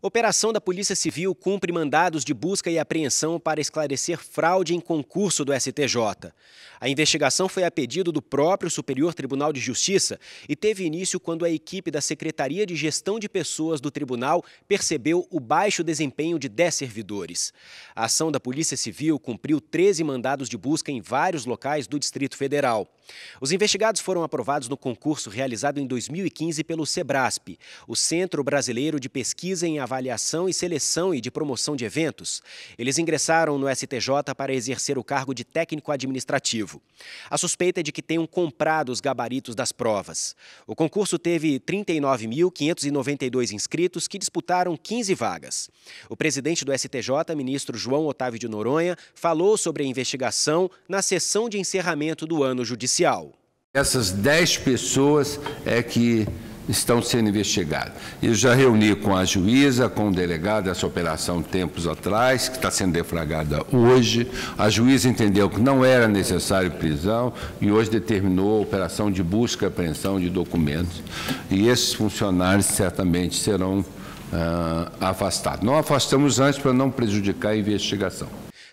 Operação da Polícia Civil cumpre mandados de busca e apreensão para esclarecer fraude em concurso do STJ. A investigação foi a pedido do próprio Superior Tribunal de Justiça e teve início quando a equipe da Secretaria de Gestão de Pessoas do tribunal percebeu o baixo desempenho de 10 servidores. A ação da Polícia Civil cumpriu 13 mandados de busca em vários locais do Distrito Federal. Os investigados foram aprovados no concurso realizado em 2015 pelo SEBRASP, o Centro Brasileiro de Pesquisa em avaliação e seleção e de promoção de eventos, eles ingressaram no STJ para exercer o cargo de técnico administrativo. A suspeita é de que tenham comprado os gabaritos das provas. O concurso teve 39.592 inscritos que disputaram 15 vagas. O presidente do STJ, ministro João Otávio de Noronha, falou sobre a investigação na sessão de encerramento do ano judicial. Essas 10 pessoas é que estão sendo investigados. Eu já reuni com a juíza, com o delegado essa operação tempos atrás, que está sendo defragada hoje. A juíza entendeu que não era necessário prisão e hoje determinou a operação de busca e apreensão de documentos. E esses funcionários certamente serão ah, afastados. Não afastamos antes para não prejudicar a investigação.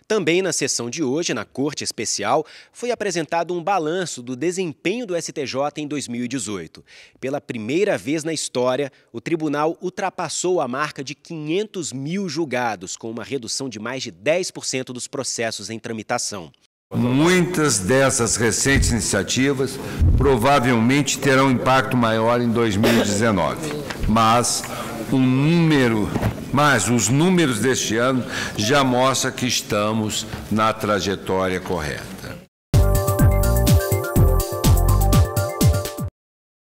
Também na sessão de hoje, na Corte Especial, foi apresentado um balanço do desempenho do STJ em 2018. Pela primeira vez na história, o tribunal ultrapassou a marca de 500 mil julgados, com uma redução de mais de 10% dos processos em tramitação. Muitas dessas recentes iniciativas provavelmente terão impacto maior em 2019, mas o número, mas os números deste ano já mostram que estamos na trajetória correta.